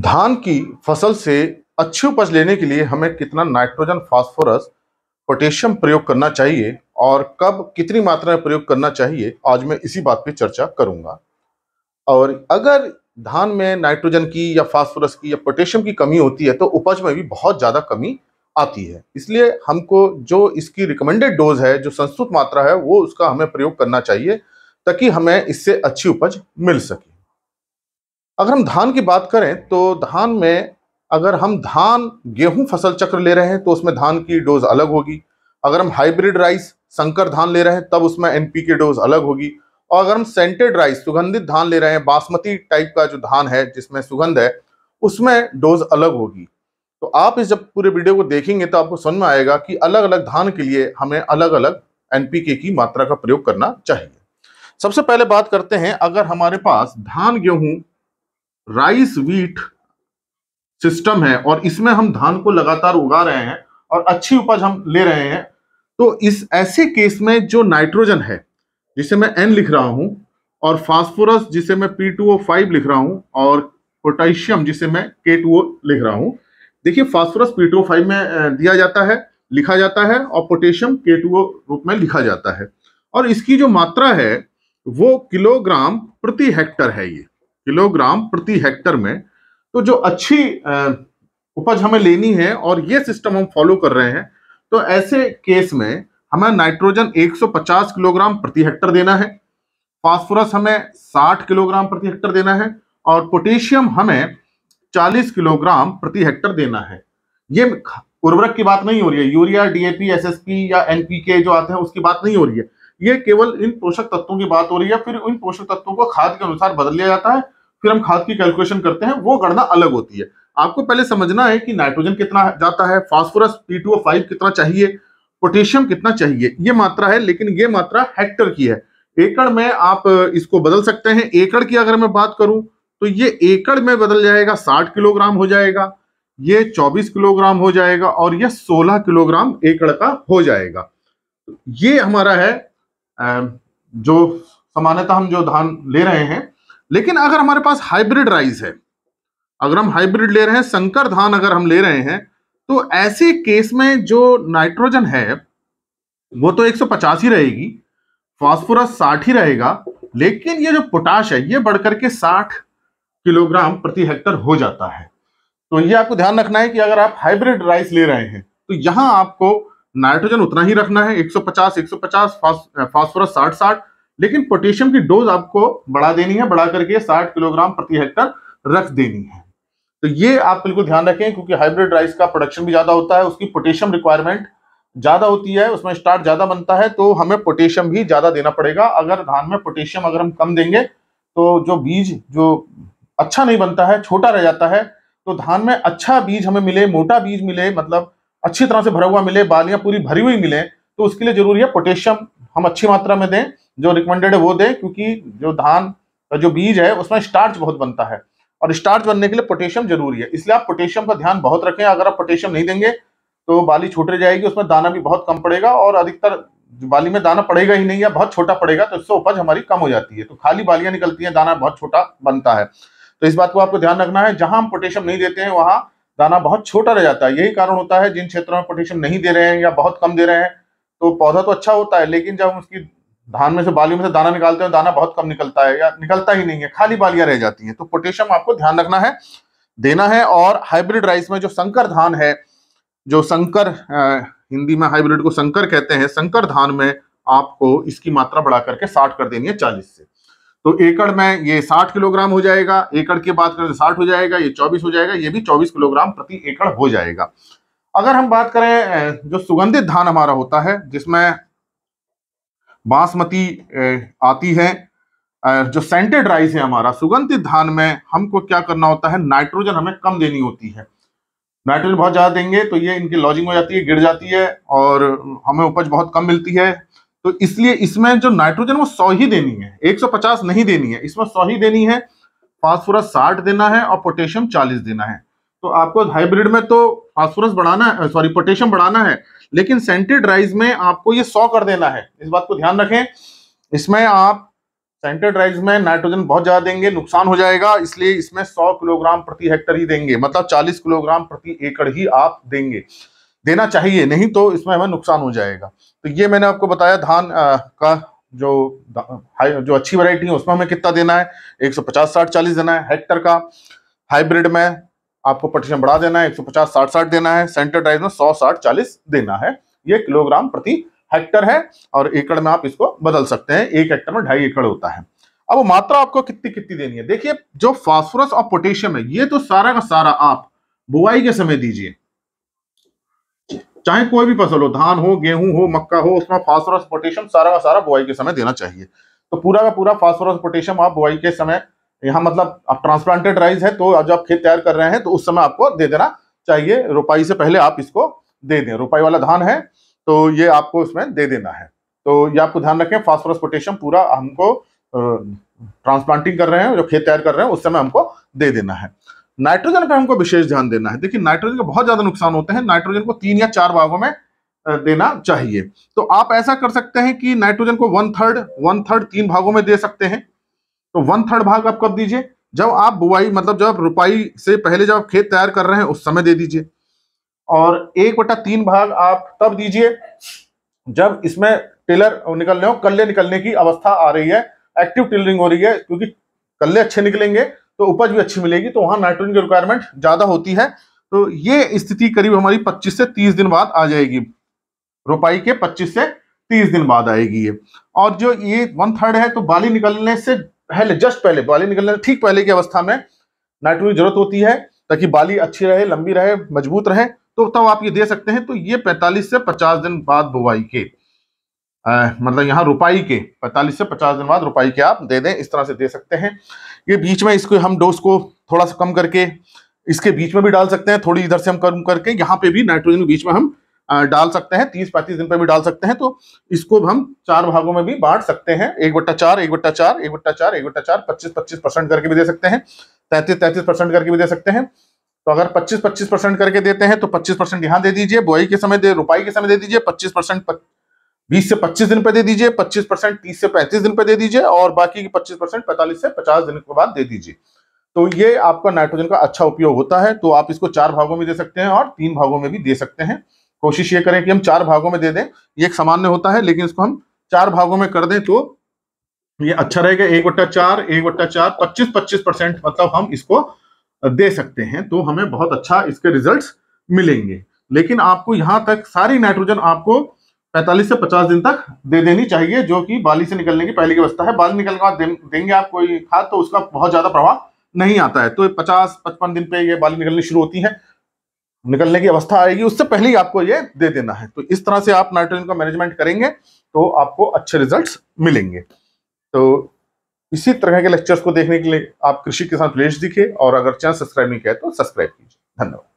धान की फसल से अच्छी उपज लेने के लिए हमें कितना नाइट्रोजन फास्फोरस पोटेशियम प्रयोग करना चाहिए और कब कितनी मात्रा में प्रयोग करना चाहिए आज मैं इसी बात पे चर्चा करूंगा और अगर धान में नाइट्रोजन की या फास्फोरस की या पोटेशियम की कमी होती है तो उपज में भी बहुत ज़्यादा कमी आती है इसलिए हमको जो इसकी रिकमेंडेड डोज है जो संस्तुत मात्रा है वो उसका हमें प्रयोग करना चाहिए ताकि हमें इससे अच्छी उपज मिल सके अगर हम धान की बात करें तो धान में अगर हम धान गेहूं फसल चक्र ले रहे हैं तो उसमें धान की डोज अलग होगी अगर हम हाइब्रिड राइस संकर धान ले रहे हैं तब उसमें एनपी की डोज अलग होगी और अगर हम सेंटेड राइस सुगंधित धान ले रहे हैं बासमती टाइप का जो धान है जिसमें सुगंध है उसमें डोज अलग होगी तो आप इस जब पूरे वीडियो को देखेंगे तो आपको समझ में आएगा कि अलग अलग धान के लिए हमें अलग अलग एनपीके की मात्रा का प्रयोग करना चाहिए सबसे पहले बात करते हैं अगर हमारे पास धान गेहूं राइस वीट सिस्टम है और इसमें हम धान को लगातार उगा रहे हैं और अच्छी उपज हम ले रहे हैं तो इस ऐसे केस में जो नाइट्रोजन है जिसे मैं एन लिख रहा हूं और फास्फोरस जिसे मैं पी टू ओ फाइव लिख रहा हूं और पोटेशियम जिसे मैं के टू ओ लिख रहा हूं देखिए phosphorus P two O five में दिया जाता है लिखा जाता है और पोटेशियम के टू ओ रूप में लिखा जाता है और इसकी जो मात्रा है वो किलोग्राम प्रति हेक्टर है ये किलोग्राम प्रति हेक्टर में तो जो अच्छी उपज हमें लेनी है और ये सिस्टम हम फॉलो कर रहे हैं तो ऐसे केस में हमें नाइट्रोजन 150 किलोग्राम प्रति हेक्टर देना है फास्फोरस हमें 60 किलोग्राम प्रति हेक्टर देना है और पोटेशियम हमें 40 किलोग्राम प्रति हेक्टर देना है ये उर्वरक की बात नहीं हो रही है यूरिया डीएपी एसएसपी या एनपीके जो आते हैं उसकी बात नहीं हो रही है ये केवल इन पोषक तत्वों की बात हो रही है फिर इन पोषक तत्वों को खाद के अनुसार बदल लिया जाता है फिर हम खाद की कैलकुलेशन करते हैं वो गणना अलग होती है आपको पहले समझना है कि नाइट्रोजन कितना जाता है फॉस्फोरस पी टू फाइव कितना चाहिए पोटेशियम कितना चाहिए ये मात्रा है लेकिन ये मात्रा हेक्टर की है एकड़ में आप इसको बदल सकते हैं एकड़ की अगर मैं बात करूं तो ये एकड़ में बदल जाएगा साठ किलोग्राम हो जाएगा ये चौबीस किलोग्राम हो जाएगा और ये सोलह किलोग्राम एकड़ का हो जाएगा ये हमारा है Um, जो सामान्यतः हम जो धान ले रहे हैं लेकिन अगर हमारे पास हाइब्रिड राइस है अगर हम हाइब्रिड ले रहे हैं संकर धान अगर हम ले रहे हैं तो ऐसे केस में जो नाइट्रोजन है वो तो 150 ही रहेगी फास्फोरस 60 ही रहेगा लेकिन ये जो पोटाश है ये बढ़कर के 60 किलोग्राम प्रति हेक्टर हो जाता है तो ये आपको ध्यान रखना है कि अगर आप हाइब्रिड राइस ले रहे हैं तो यहां आपको नाइट्रोजन उतना ही रखना है 150 150 फास्फोरस 60 60 लेकिन पोटेशियम की डोज आपको बढ़ा देनी है बढ़ा करके 60 किलोग्राम प्रति हेक्टर रख देनी है तो ये आप बिल्कुल ध्यान रखें क्योंकि हाइब्रिड राइस का प्रोडक्शन भी ज्यादा होता है उसकी पोटेशियम रिक्वायरमेंट ज्यादा होती है उसमें स्टार्ट ज्यादा बनता है तो हमें पोटेशियम भी ज्यादा देना पड़ेगा अगर धान में पोटेशियम अगर हम कम देंगे तो जो बीज जो अच्छा नहीं बनता है छोटा रह जाता है तो धान में अच्छा बीज हमें मिले मोटा बीज मिले मतलब अच्छी तरह से भरा हुआ मिले बालियां पूरी भरी हुई मिले तो उसके लिए जरूरी है पोटेशियम हम अच्छी मात्रा में दें जो रिकमेंडेड है वो दें क्योंकि जो धान का जो बीज है उसमें स्टार्च बहुत बनता है और स्टार्च बनने के लिए पोटेशियम जरूरी है इसलिए आप पोटेशियम का ध्यान बहुत रखें अगर आप पोटेशियम नहीं देंगे तो बाली छूट जाएगी उसमें दाना भी बहुत कम पड़ेगा और अधिकतर बाली में दाना पड़ेगा ही नहीं या बहुत छोटा पड़ेगा तो इससे उपज हमारी कम हो जाती है तो खाली बालियां निकलती हैं दाना बहुत छोटा बनता है तो इस बात को आपको ध्यान रखना है जहां हम पोटेशियम नहीं देते हैं वहां दाना बहुत छोटा रह जाता है यही कारण होता है जिन क्षेत्रों में पोटेशियम नहीं दे रहे हैं या बहुत कम दे रहे हैं तो पौधा तो अच्छा होता है लेकिन जब उसकी धान में से बालियों में से दाना निकालते हैं तो दाना बहुत कम निकलता है या निकलता ही नहीं है खाली बालियां रह जाती हैं तो पोटेशियम आपको ध्यान रखना है देना है और हाइब्रिड राइस में जो संकर धान है जो संकर हिंदी में हाइब्रिड को संकर कहते हैं संकर धान में आपको इसकी मात्रा बढ़ा करके साठ कर देनी है चालीस से तो एकड़ में ये 60 किलोग्राम हो जाएगा एकड़ की बात करें तो साठ हो जाएगा ये 24 हो जाएगा ये भी 24 किलोग्राम प्रति एकड़ हो जाएगा अगर हम बात करें जो सुगंधित धान हमारा होता है जिसमें बासमती आती है जो सेंटेड राइस है हमारा सुगंधित धान में हमको क्या करना होता है नाइट्रोजन हमें कम देनी होती है नाइट्रोजन बहुत ज़्यादा देंगे तो ये इनकी लॉजिंग हो जाती है गिर जाती है और हमें उपज बहुत कम मिलती है तो इसलिए इसमें जो नाइट्रोजन वो सौ ही देनी है 150 नहीं देनी है इसमें सौ ही देनी है फास्फोरस साठ देना है और पोटेशियम चालीस देना है तो आपको हाइब्रिड में तो फास्फोरस बढ़ाना है सॉरी पोटेशियम बढ़ाना है लेकिन सेंटेड राइस में आपको ये सौ कर देना है इस बात को ध्यान रखें इसमें आप सेंटेड राइस में नाइट्रोजन बहुत ज़्यादा देंगे नुकसान हो जाएगा इसलिए इसमें सौ किलोग्राम प्रति हेक्टर ही देंगे मतलब चालीस किलोग्राम प्रति एकड़ ही आप देंगे देना चाहिए नहीं तो इसमें हमें नुकसान हो जाएगा तो ये मैंने आपको बताया धान का जो हाई जो अच्छी वैरायटी है उसमें हमें कितना देना है 150 60 चालीस देना है हेक्टर का हाइब्रिड में आपको पोटेशियम बढ़ा देना है 150 60 साठ देना है सेंटर डाइज में 100 साठ चालीस देना है ये किलोग्राम प्रति हेक्टर है और एकड़ में आप इसको बदल सकते हैं एक हेक्टर में ढाई एकड़ होता है अब मात्रा आपको कितनी कितनी देनी है देखिए जो फॉस्फोरस और पोटेशियम है ये तो सारा का सारा आप बुआई के समय दीजिए चाहे कोई भी फसल हो धान हो गेहूं हो मक्का हो उसमें फास्फोरस पोटेशियम सारा का सारा बुआई के समय देना चाहिए तो पूरा का पूरा फास्फोरस पोटेशियम आप बुआई के समय यहाँ मतलब आप ट्रांसप्लांटेड राइस है तो जब आप खेत तैयार कर रहे हैं तो उस समय आपको दे देना चाहिए रोपाई से पहले आप इसको दे दें रोपाई वाला धान है तो ये आपको इसमें दे देना है तो ये आपको ध्यान रखें फास्फोरस पोटेशियम पूरा हमको ट्रांसप्लांटिंग कर रहे हैं जो खेत तैयार कर रहे हैं उस समय हमको दे देना है नाइट्रोजन पर हमको विशेष ध्यान देना है देखिए नाइट्रोजन का बहुत ज्यादा नुकसान होते हैं नाइट्रोजन को तीन या चार भागों में देना चाहिए तो आप ऐसा कर सकते हैं कि नाइट्रोजन को वन थर्ड वन थर्ड तीन भागों में दे सकते हैं तो वन थर्ड भाग आप कब दीजिए जब आप बुआई मतलब जब रुपाई से पहले जब आप खेत तैयार कर रहे हैं उस समय दे दीजिए और एक बटा तीन भाग आप तब दीजिए जब इसमें टेलर निकलने हो कल्ले निकलने की अवस्था आ रही है एक्टिव टेलरिंग हो रही है क्योंकि कल्ले अच्छे निकलेंगे तो उपज भी अच्छी मिलेगी तो वहां नाइट्रोजन की रिक्वायरमेंट ज्यादा होती है तो ये स्थिति करीब हमारी 25 से 30 दिन बाद आ जाएगी रोपाई के 25 से 30 दिन बाद आएगी ये और जो ये वन थर्ड है तो बाली निकलने से पहले जस्ट पहले बाली निकलने से ठीक पहले की अवस्था में नाइट्रोजन की जरूरत होती है ताकि बाली अच्छी रहे लंबी रहे मजबूत रहे तो तब आप ये दे सकते हैं तो ये पैंतालीस से पचास दिन बाद बुवाई के आ, मतलब यहाँ रुपाई के 45 से 50 दिन बाद रुपाई के आप दे दें इस तरह से दे सकते हैं ये बीच में इसको हम डोज को थोड़ा सा कम करके इसके बीच में भी डाल सकते हैं थोड़ी इधर से हम कम करके यहाँ पे भी नाइट्रोजन बीच में हम डाल सकते हैं तीस पैंतीस दिन पर भी डाल सकते हैं तो इसको हम चार भागों में भी बांट सकते हैं एक बट्टा चार एक बट्टा चार एक बट्टा चार एक बट्टा चार पच्चीस पच्चीस परसेंट करके भी दे सकते हैं तैंतीस तैंतीस परसेंट करके भी दे सकते हैं तो अगर 25 25 परसेंट करके देते हैं तो 25 परसेंट यहाँ दे दीजिए बुआई के समय दे रुपाई के समय दे दीजिए 25 परसेंट बीस से पच्चीस दिन पे दे दीजिए पच्चीस परसेंट तीस से पैंतीस दिन पे दे दीजिए और बाकी की पच्चीस परसेंट पैंतालीस से पचास दिन के बाद दे दीजिए तो ये आपका नाइट्रोजन का अच्छा उपयोग होता है तो आप इसको चार भागों में दे सकते हैं और तीन भागों में भी दे सकते हैं कोशिश ये करें कि हम चार भागों में दे दें ये एक सामान्य होता है लेकिन इसको हम चार भागों में कर दें तो ये अच्छा रहेगा एक बट्टा चार एक बट्टा चार पच्चीस पच्चीस परसेंट मतलब हम इसको दे सकते हैं तो हमें बहुत अच्छा इसके रिजल्ट्स मिलेंगे लेकिन आपको यहां तक सारी नाइट्रोजन आपको 45 से 50 दिन तक दे देनी चाहिए जो कि बाली से निकलने की पहली व्यवस्था है बाली निकलने के बाद देंगे आप कोई खाद तो उसका बहुत ज़्यादा प्रभाव नहीं आता है तो पचास पचपन दिन पे ये बाली निकलनी शुरू होती है निकलने की अवस्था आएगी उससे पहले ही आपको ये दे देना है तो इस तरह से आप नाइट्रोजन का मैनेजमेंट करेंगे तो आपको अच्छे रिजल्ट मिलेंगे तो इसी तरह के लेक्चर्स को देखने के लिए आप कृषि किसान प्लेस दिखे और अगर चैनल सब्सक्राइब नहीं किया तो सब्सक्राइब कीजिए धन्यवाद